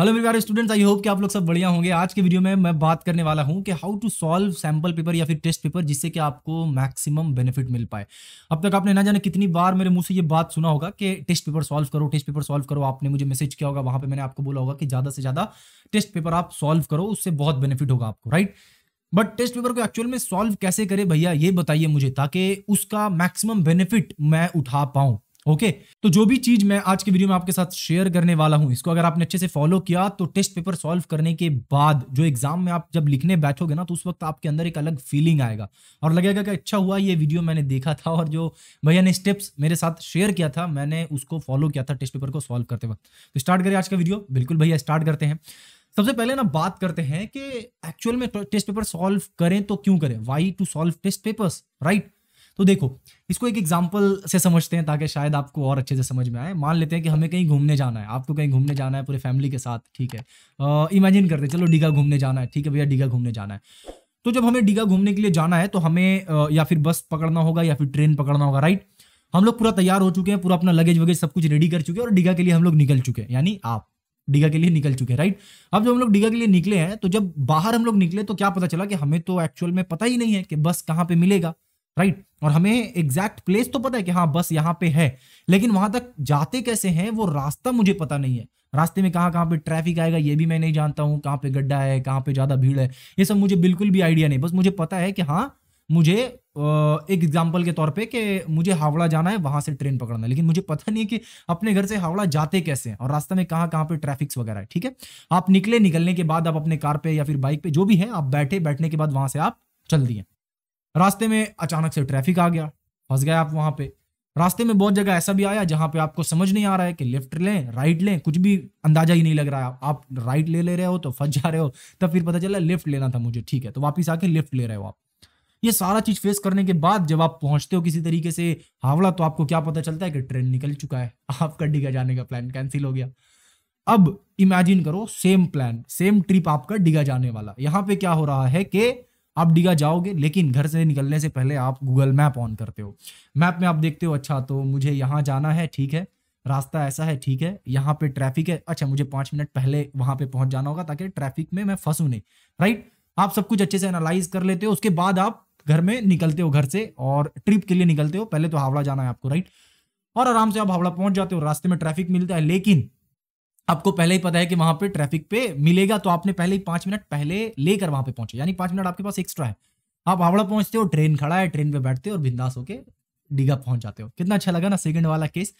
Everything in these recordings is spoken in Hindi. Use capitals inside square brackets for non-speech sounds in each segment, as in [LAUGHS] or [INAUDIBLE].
हेलो मेरे प्यारे स्टूडेंट्स आई होप कि आप लोग सब बढ़िया होंगे आज के वीडियो में मैं बात करने वाला हूं कि how to solve sample paper या फिर टेस्ट पेपर जिससे कि आपको मैक्सिमम बेनिफिट मिल पाए अब तक आपने ना जाने कितनी बार मेरे मुंह से ये बात सुना होगा कि टेस्ट पेपर सॉल्व करो टेस्ट पेपर सॉल्व करो आपने मुझे मैसेज किया होगा वहां पर मैंने आपको बोला होगा कि ज़्यादा से ज़्यादा टेस्ट पेपर आप सॉल्व करो उससे बहुत बेनिफिट होगा आपको राइट बट टेस्ट पेपर को एक्चुअल में सॉल्व कैसे करें भैया ये बताइए मुझे ताकि उसका मैक्सिमम बेनिफिट मैं उठा पाऊँ ओके तो जो भी चीज मैं आज के वीडियो में आपके साथ शेयर करने वाला हूं इसको अगर आपने अच्छे से फॉलो किया तो टेस्ट पेपर सॉल्व करने के बाद जो एग्जाम में आप जब लिखने बैठोगे ना तो उस वक्त आपके अंदर एक अलग फीलिंग आएगा और लगेगा कि अच्छा हुआ ये वीडियो मैंने देखा था और जो भैया ने स्टेप्स मेरे साथ शेयर किया था मैंने उसको फॉलो किया था टेस्ट पेपर को सॉल्व करते वक्त तो स्टार्ट करें आज का वीडियो बिल्कुल भैया स्टार्ट करते हैं सबसे पहले ना बात करते हैं कि एक्चुअल में टेस्ट पेपर सॉल्व करें तो क्यों करें why to solve test papers right तो देखो इसको एक एग्जाम्पल से समझते हैं ताकि शायद आपको और अच्छे से समझ में आए मान लेते हैं कि हमें कहीं घूमने जाना है आपको कहीं घूमने जाना है पूरे फैमिली के साथ ठीक है इमेजिन करते चलो डीगा घूमने जाना है ठीक है भैया डीगा घूमने जाना है तो जब हमें डीगा घूमने के लिए जाना है तो हमें या फिर बस पकड़ना होगा या फिर ट्रेन पकड़ना होगा राइट हम लोग पूरा तैयार हो चुके हैं पूरा अपना लगेज वगैरह सब कुछ रेडी कर चुके हैं और डीगा के लिए हम लोग निकल चुके हैं यानी आप डीगा के लिए निकल चुके हैं राइट अब जब हम लोग डीगा के लिए निकले हैं तो जब बाहर हम लोग निकले तो क्या पता चला कि हमें तो एक्चुअल में पता ही नहीं है कि बस कहाँ पे मिलेगा राइट right? और हमें एग्जैक्ट प्लेस तो पता है कि हाँ बस यहाँ पे है लेकिन वहां तक जाते कैसे हैं वो रास्ता मुझे पता नहीं है रास्ते में कहाँ कहाँ पे ट्रैफिक आएगा ये भी मैं नहीं जानता हूँ कहाँ पे गड्ढा है कहाँ पे ज्यादा भीड़ है ये सब मुझे बिल्कुल भी आइडिया नहीं बस मुझे पता है कि हाँ मुझे एक एग्जाम्पल के तौर पे कि मुझे हावड़ा जाना है वहां से ट्रेन पकड़ना है लेकिन मुझे पता नहीं है कि अपने घर से हावड़ा जाते कैसे हैं और रास्ते में कहाँ कहाँ पे ट्रैफिक्स वगैरह है ठीक है आप निकले निकलने के बाद आप अपने कार पे या फिर बाइक पे जो भी है आप बैठे बैठने के बाद वहां से आप चल दिए रास्ते में अचानक से ट्रैफिक आ गया फंस गए आप वहां पे रास्ते में बहुत जगह ऐसा भी आया जहां पे आपको समझ नहीं आ रहा है कि लेफ्ट लें राइट लें कुछ भी अंदाजा ही नहीं लग रहा है आप राइट ले ले रहे हो तो फंस जा रहे हो तब फिर पता चला लेफ्ट लेना था मुझे ठीक है तो वापस आके लेफ्ट ले रहे हो आप ये सारा चीज फेस करने के बाद जब आप पहुंचते हो किसी तरीके से हावड़ा तो आपको क्या पता चलता है कि ट्रेन निकल चुका है [LAUGHS] आपका डिगा जाने का प्लान कैंसिल हो गया अब इमेजिन करो सेम प्लान सेम ट्रिप आपका डिगा जाने वाला यहाँ पे क्या हो रहा है कि आप डीगा जाओगे लेकिन घर से निकलने से पहले आप गूगल मैप ऑन करते हो मैप में आप देखते हो अच्छा तो मुझे यहाँ जाना है ठीक है रास्ता ऐसा है ठीक है यहाँ पे ट्रैफिक है अच्छा मुझे पाँच मिनट पहले वहाँ पे पहुँच जाना होगा ताकि ट्रैफिक में मैं फंसूँ नहीं राइट आप सब कुछ अच्छे से एनालाइज कर लेते हो उसके बाद आप घर में निकलते हो घर से और ट्रिप के लिए निकलते हो पहले तो हावड़ा जाना है आपको राइट और आराम से आप हावड़ा पहुंच जाते हो रास्ते में ट्रैफिक मिलता है लेकिन आपको पहले ही पता है कि वहां पे ट्रैफिक पे मिलेगा तो आपने पहले ही पांच मिनट पहले लेकर वहां पे पहुंचे यानी पांच मिनट आपके पास एक्स्ट्रा है आप हावड़ा पहुंचते हो ट्रेन खड़ा है ट्रेन पे बैठते हो और बिंदास होके दीघा पहुंच जाते हो कितना अच्छा लगा ना सेकंड वाला केस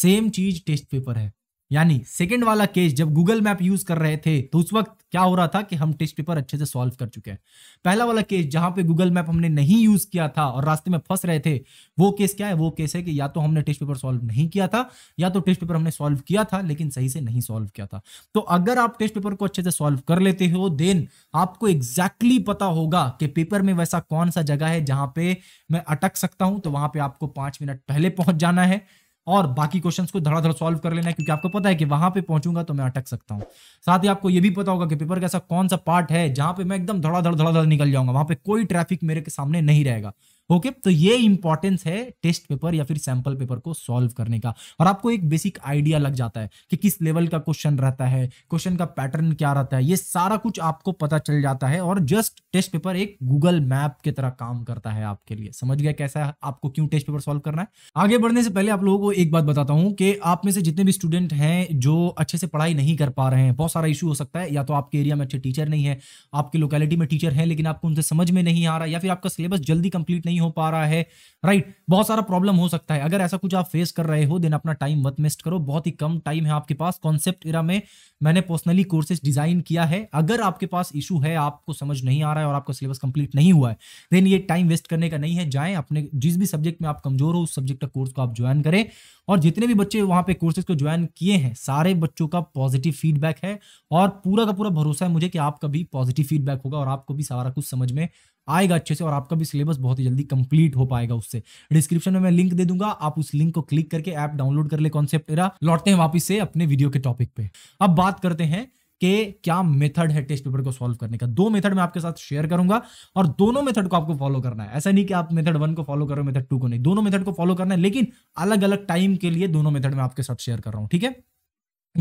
सेम चीज टेस्ट पेपर है यानी सेकेंड वाला केस जब गूगल मैप यूज कर रहे थे तो उस वक्त क्या हो रहा था कि हम टेस्ट पेपर अच्छे से सॉल्व कर चुके हैं पहला वाला केस जहां पे गूगल मैप हमने नहीं यूज किया था और रास्ते में फंस रहे थे वो केस क्या है वो केस है कि या तो हमने टेस्ट पेपर सॉल्व नहीं किया था या तो टेस्ट पेपर हमने सॉल्व किया था लेकिन सही से नहीं सॉल्व किया था तो अगर आप टेस्ट पेपर को अच्छे से सॉल्व कर लेते हो देन आपको एग्जैक्टली exactly पता होगा कि पेपर में वैसा कौन सा जगह है जहां पे मैं अटक सकता हूं तो वहां पे आपको पांच मिनट पहले पहुंच जाना है और बाकी क्वेश्चन को धड़ाधड़ सॉल्व कर लेना है क्योंकि आपको पता है कि वहां पे पहुंचूंगा तो मैं अटक सकता हूँ साथ ही आपको यह भी पता होगा कि पेपर का ऐसा कौन सा पार्ट है जहां पे मैं एकदम धड़ाधड़ धड़ाधड़ निकल जाऊंगा वहां पे कोई ट्रैफिक मेरे के सामने नहीं रहेगा ओके तो ये इंपॉर्टेंस है टेस्ट पेपर या फिर सैंपल पेपर को सॉल्व करने का और आपको एक बेसिक आइडिया लग जाता है कि किस लेवल का क्वेश्चन रहता है क्वेश्चन का पैटर्न क्या रहता है ये सारा कुछ आपको पता चल जाता है और जस्ट टेस्ट पेपर एक गूगल मैप की तरह काम करता है आपके लिए समझ गया कैसा है आपको क्यों टेस्ट पेपर सॉल्व करना है आगे बढ़ने से पहले आप लोगों को एक बात बताता हूँ कि आप में से जितने भी स्टूडेंट हैं जो अच्छे से पढ़ाई नहीं कर पा रहे हैं बहुत सारा इशू हो सकता है या तो आपके एरिया में अच्छे टीचर नहीं है आपकी लोकेलिटी में टीचर है लेकिन आपको उनसे समझ में नहीं आ रहा या फिर आपका सिलेबस जल्दी कंप्लीट नहीं नहीं हो पा रहा है राइट right, बहुत सारा प्रॉब्लम हो सकता है अगर ऐसा कुछ आप फेस कर रहे हो देन अपना टाइम मत मिस्ट करो बहुत ही कम टाइम है आपके पास कॉन्सेप्ट इरा में मैंने पर्सनली कोर्सेज डिजाइन किया है अगर आपके पास इशू है आपको समझ नहीं आ रहा है और आपका सिलेबस कंप्लीट नहीं हुआ है देन ये टाइम वेस्ट करने का नहीं है जाए अपने जिस भी सब्जेक्ट में आप कमजोर हो उस सब्जेक्ट का कोर्स को आप ज्वाइन करें और जितने भी बच्चे वहां पर कोर्सेज को ज्वाइन किए हैं सारे बच्चों का पॉजिटिव फीडबैक है और पूरा का पूरा भरोसा है मुझे कि आपका भी पॉजिटिव फीडबैक होगा और आपको भी सारा कुछ समझ में आएगा अच्छे से और आपका भी सिलेबस बहुत ही जल्दी कंप्लीट हो पाएगा उससे डिस्क्रिप्शन में मैं लिंक दे दूंगा आप उस लिंक को क्लिक करके ऐप डाउनलोड कर ले कॉन्सेप्ट लौटते हैं वापिस से अपने वीडियो के टॉपिक पे अब बात करते हैं के क्या मेथड है टेस्ट पेपर को सॉल्व करने का दो मेथड मैं आपके साथ शेयर करूंगा और दोनों मेथड को आपको फॉलो करना है ऐसा नहीं कि आप मेथड वन को फॉलो करो मेथड टू को नहीं दोनों मेथड को फॉलो करना है लेकिन अलग अलग टाइम के लिए दोनों मेथड मैं आपके साथ शेयर कर रहा हूं ठीक है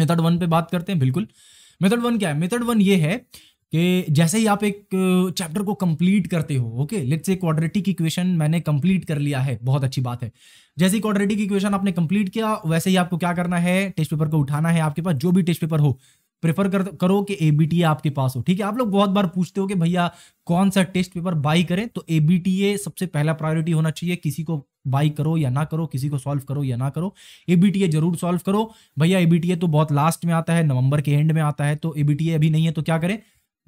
मेथड वन पे बात करते हैं बिल्कुल मेथड वन क्या है मेथड वन ये है कि जैसे ही आप एक चैप्टर को कंप्लीट करते हो okay let's say quadratic equation मैंने कंप्लीट कर लिया है बहुत अच्छी बात है जैसे ही क्वाड्रेटिक इक्वेशन आपने कंप्लीट किया वैसे ही आपको क्या करना है टेस्ट पेपर को उठाना है आपके पास जो भी टेस्ट पेपर हो प्रेफर कर, करो कि ए आपके पास हो ठीक है आप लोग बहुत बार पूछते हो कि भैया कौन सा टेस्ट पेपर बाई करें तो ए सबसे पहला प्रायोरिटी होना चाहिए किसी को बाई करो या ना करो किसी को सॉल्व करो या ना करो ए जरूर सॉल्व करो भैया ए तो बहुत लास्ट में आता है नवंबर के एंड में आता है तो ए अभी नहीं है तो क्या करें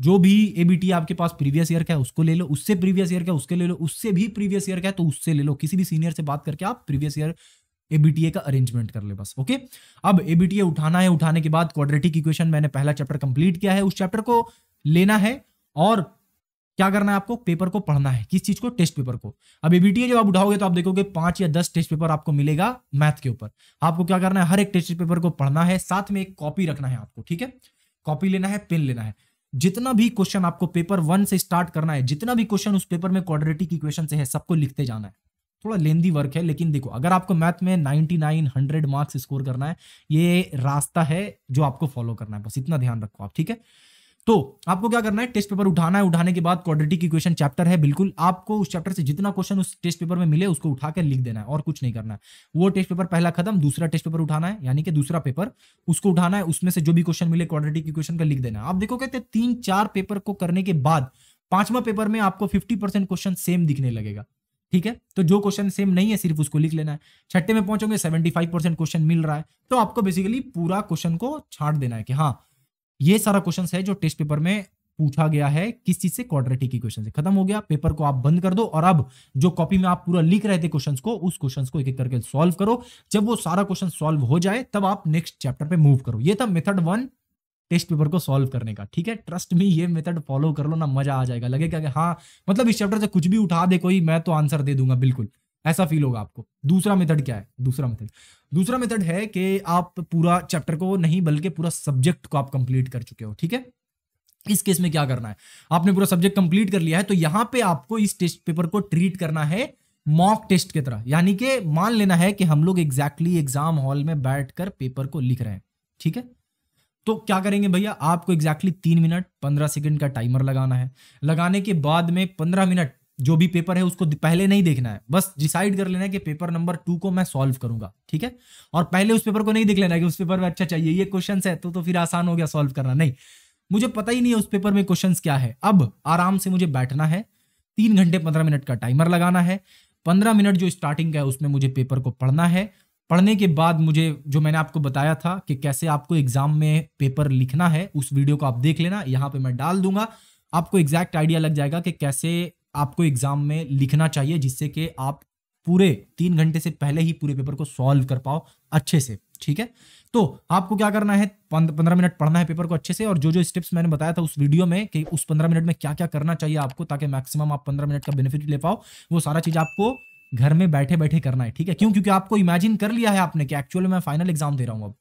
जो भी एबीटी आपके पास प्रीवियस ईयर का है उसको ले लो उससे प्रीवियस ईयर का उसके ले लो उससे भी प्रीवियस ईयर का है तो उससे ले लो किसी भी सीनियर से बात करके आप प्रीवियस ईयर एबीटीए का अरेंजमेंट कर ले बस ओके अब एबीटीए उठाना है उठाने के बाद क्वाड्रेटिक इक्वेशन मैंने पहला चैप्टर कंप्लीट किया है उस चैप्टर को लेना है और क्या करना है आपको पेपर को पढ़ना है किस चीज को टेस्ट पेपर को अब एबीटीए जब आप उठाओगे तो आप देखोगे पांच या दस टेस्ट पेपर आपको मिलेगा मैथ के ऊपर आपको क्या करना है हर एक टेस्ट पेपर को पढ़ना है साथ में एक कॉपी रखना है आपको ठीक है कॉपी लेना है पेन लेना है जितना भी क्वेश्चन आपको पेपर वन से स्टार्ट करना है जितना भी क्वेश्चन उस पेपर में क्वाड्रेटिक इक्वेशन से है सबको लिखते जाना है थोड़ा लेंदी वर्क है लेकिन देखो अगर आपको मैथ में 99 100 मार्क्स स्कोर करना है ये रास्ता है जो आपको फॉलो करना है बस इतना ध्यान रखो आप ठीक है तो आपको क्या करना है टेस्ट पेपर उठाना है उठाने के बाद क्वाड्रेटिक इक्वेशन चैप्टर है बिल्कुल आपको उस चैप्टर से जितना क्वेश्चन उस टेस्ट पेपर में मिले उसको उठा कर लिख देना है और कुछ नहीं करना है वो टेस्ट पेपर पहला खत्म दूसरा टेस्ट पेपर उठाना है यानी कि दूसरा पेपर उसको उठाना है उसमें से जो भी क्वेश्चन मिले क्वाड्रेटिक इक्वेशन का लिख देना है आप देखो कहते तीन चार पेपर को करने के बाद पांचवा पेपर में आपको फिफ्टी क्वेश्चन सेम दिखने लगेगा ठीक है तो जो क्वेश्चन सेम नहीं है सिर्फ उसको लिख लेना है छठे में पहुंचोगे सेवेंटी फाइव परसेंट क्वेश्चन मिल रहा है तो आपको बेसिकली पूरा क्वेश्चन को छाट देना है कि हाँ ये सारा क्वेश्चन है जो टेस्ट पेपर में पूछा गया है किस चीज से क्वाड्रेटिक इक्वेशन से खत्म हो गया पेपर को आप बंद कर दो और अब जो कॉपी में आप पूरा लिख रहे थे क्वेश्चंस को उस क्वेश्चंस को एक एक करके सॉल्व करो जब वो सारा क्वेश्चन सॉल्व हो जाए तब आप नेक्स्ट चैप्टर पे मूव करो ये था मेथड वन टेस्ट पेपर को सॉल्व करने का ठीक है ट्रस्ट मी ये मेथड फॉलो कर लो ना मजा आ जाएगा लगेगा कि हाँ मतलब इस चैप्टर से कुछ भी उठा दे कोई मैं तो आंसर दे दूंगा बिल्कुल ऐसा फील होगा आपको दूसरा मेथड क्या है दूसरा मेथड दूसरा मेथड है कि आप पूरा चैप्टर को नहीं बल्कि पूरा सब्जेक्ट को आप कंप्लीट कर चुके हो ठीक है इस केस में क्या करना है आपने पूरा सब्जेक्ट कंप्लीट कर लिया है तो यहां पे आपको इस टेस्ट पेपर को ट्रीट करना है मॉक टेस्ट की तरह यानी कि मान लेना है कि हम लोग एग्जैक्टली एग्जाम हॉल में बैठकर पेपर को लिख रहे हैं ठीक है तो क्या करेंगे भैया आपको एग्जैक्टली तीन मिनट पंद्रह सेकंड का टाइमर लगाना है लगाने के बाद में पंद्रह मिनट जो भी पेपर है उसको पहले नहीं देखना है बस डिसाइड कर लेना है कि पेपर नंबर टू को मैं सॉल्व करूंगा ठीक है और पहले उस पेपर को नहीं देख लेना कि उस पेपर में अच्छा चाहिए ये क्वेश्चन है तो, तो फिर आसान हो गया सॉल्व करना नहीं मुझे पता ही नहीं है उस पेपर में क्वेश्चन क्या है अब आराम से मुझे बैठना है तीन घंटे पंद्रह मिनट का टाइमर लगाना है पंद्रह मिनट जो स्टार्टिंग का है उसमें मुझे पेपर को पढ़ना है पढ़ने के बाद मुझे जो मैंने आपको बताया था कि कैसे आपको एग्जाम में पेपर लिखना है उस वीडियो को आप देख लेना यहाँ पे मैं डाल दूंगा आपको एग्जैक्ट आइडिया लग जाएगा कि कैसे आपको एग्जाम में लिखना चाहिए जिससे कि आप पूरे तीन घंटे से पहले ही पूरे पेपर को सॉल्व कर पाओ अच्छे से ठीक है तो आपको क्या करना है पंद्रह मिनट पढ़ना है पेपर को अच्छे से और जो जो स्टेप्स मैंने बताया था उस वीडियो में कि उस पंद्रह मिनट में क्या क्या करना चाहिए आपको ताकि मैक्सिमम आप पंद्रह मिनट का बेनिफिट ले पाओ वो सारा चीज आपको घर में बैठे बैठे करना है ठीक है क्यों क्योंकि आपको इमेजिन कर लिया है आपने कि एक्चुअली मैं फाइनल एग्जाम दे रहा हूँ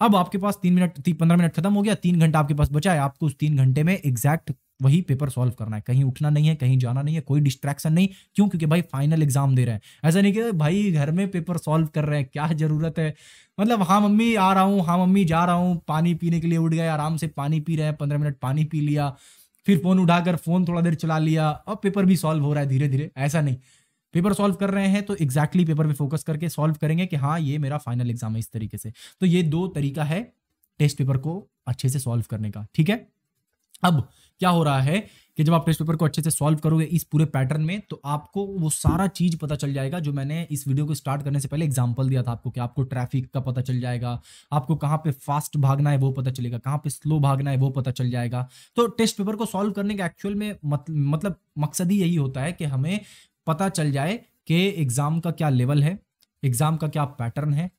अब अब आपके पास तीन मिनट पंद्रह मिनट खत्म हो गया तीन घंटा आपके पास बचा है आपको उस तीन घंटे में एग्जैक्ट वही पेपर सॉल्व करना है कहीं उठना नहीं है कहीं जाना नहीं है कोई डिस्ट्रैक्शन नहीं क्यों क्योंकि भाई फाइनल एग्जाम दे रहे हैं ऐसा नहीं कि भाई घर में पेपर सॉल्व कर रहे हैं क्या ज़रूरत है मतलब हाँ मम्मी आ रहा हूँ हाँ मम्मी जा रहा हूँ पानी पीने के लिए उठ गए आराम से पानी पी रहे हैं पंद्रह मिनट पानी पी लिया फिर फ़ोन उठाकर फ़ोन थोड़ा देर चला लिया अब पेपर भी सॉल्व हो रहा है धीरे धीरे ऐसा नहीं पेपर सॉल्व कर रहे हैं तो एग्जैक्टली exactly पेपर पे फोकस करके सॉल्व करेंगे कि हाँ ये मेरा फाइनल एग्जाम है इस तरीके से तो ये दो तरीका है टेस्ट पेपर को अच्छे से सॉल्व करने का ठीक है अब क्या हो रहा है कि जब आप टेस्ट पेपर को अच्छे से सॉल्व करोगे इस पूरे पैटर्न में तो आपको वो सारा चीज पता चल जाएगा जो मैंने इस वीडियो को स्टार्ट करने से पहले एग्जांपल दिया था आपको कि आपको ट्रैफिक का पता चल जाएगा आपको कहाँ पे फास्ट भागना है वो पता चलेगा कहाँ पे स्लो भागना है वो पता चल जाएगा तो टेस्ट पेपर को सॉल्व करने का एक्चुअल में मत, मतलब मकसद ही यही होता है कि हमें पता चल जाए कि एग्जाम का क्या लेवल है एग्जाम का क्या पैटर्न है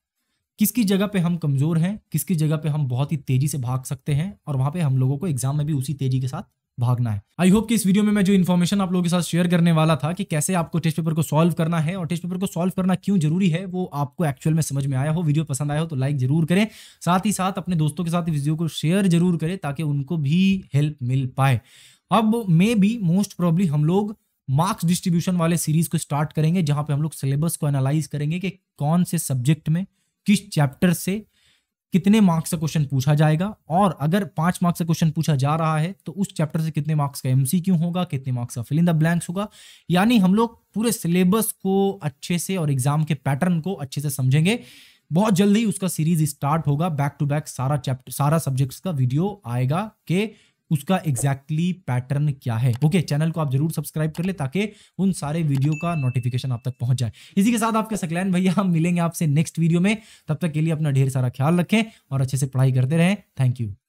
किसकी जगह पे हम कमजोर हैं किसकी जगह पे हम बहुत ही तेजी से भाग सकते हैं और वहां पे हम लोगों को एग्जाम में भी उसी तेजी के साथ भागना है आई होप कि इस वीडियो में मैं जो इन्फॉर्मेशन आप लोगों के साथ शेयर करने वाला था कि कैसे आपको टेस्ट पेपर को सॉल्व करना है और टेस्ट पेपर को सॉल्व करना क्यों जरूरी है वो आपको एक्चुअल में समझ में आया हो वीडियो पसंद आया हो तो लाइक जरूर करें साथ ही साथ अपने दोस्तों के साथ इस वीडियो को शेयर जरूर करें ताकि उनको भी हेल्प मिल पाए अब मे बी मोस्ट प्रॉब्ली हम लोग मार्क्स डिस्ट्रीब्यूशन वाले सीरीज को स्टार्ट करेंगे जहां पे हम लोग सिलेबस को एनालाइज करेंगे कि कौन से सब्जेक्ट में किस चैप्टर से कितने मार्क्स का क्वेश्चन पूछा जाएगा और अगर पांच मार्क्स का क्वेश्चन पूछा जा रहा है तो उस चैप्टर से कितने मार्क्स का एमसीक्यू होगा कितने मार्क्स का फिल इन द ब्लैंक्स होगा यानी हम लोग पूरे सिलेबस को अच्छे से और एग्जाम के पैटर्न को अच्छे से समझेंगे बहुत जल्द ही उसका सीरीज स्टार्ट होगा बैक टू बैक सारा चैप्टर सारा सब्जेक्ट्स का वीडियो आएगा के उसका एग्जैक्टली exactly पैटर्न क्या है ओके okay, चैनल को आप जरूर सब्सक्राइब कर ले ताकि उन सारे वीडियो का नोटिफिकेशन आप तक पहुंच जाए इसी के साथ आपके सकलैन भैया हम मिलेंगे आपसे नेक्स्ट वीडियो में तब तक के लिए अपना ढेर सारा ख्याल रखें और अच्छे से पढ़ाई करते रहें थैंक यू